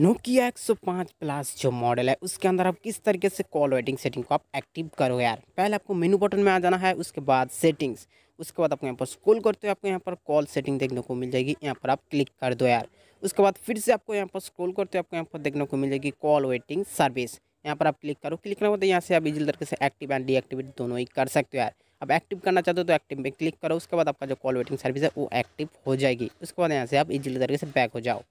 Nokia पाँच plus जो model है उसके अंदर आप किस तरीके से कॉल वेटिंग सेटिंग को आप एक्टिव करो यार पहले आपको मेनू बटन में आ जाना है उसके बाद सेटिंग्स उसके बाद आपको यहाँ पर स्कॉल करते हो आपको यहाँ पर कॉल सेटिंग देखने को मिल जाएगी यहाँ पर आप क्लिक कर दो यार उसके बाद फिर से आपको यहाँ पर स्कॉल करते हो आपको यहाँ पर देखने को मिल जाएगी कॉल वेटिंग सर्विस यहाँ पर आप क्लिक करो क्लिक करना होता है यहाँ से आप इजी तरीके से एक्टिव एंड डीएक्टिवेट दोनों ही कर सकते हो यार अब एक्टिव करना चाहते हो तो एक्टिव में क्लिक करो उसके बाद आपका जो कॉल वेटिंग सर्विस है वो एक्टिव हो जाएगी उसके बाद यहाँ से आप इजी तरीके से बैक हो जाओ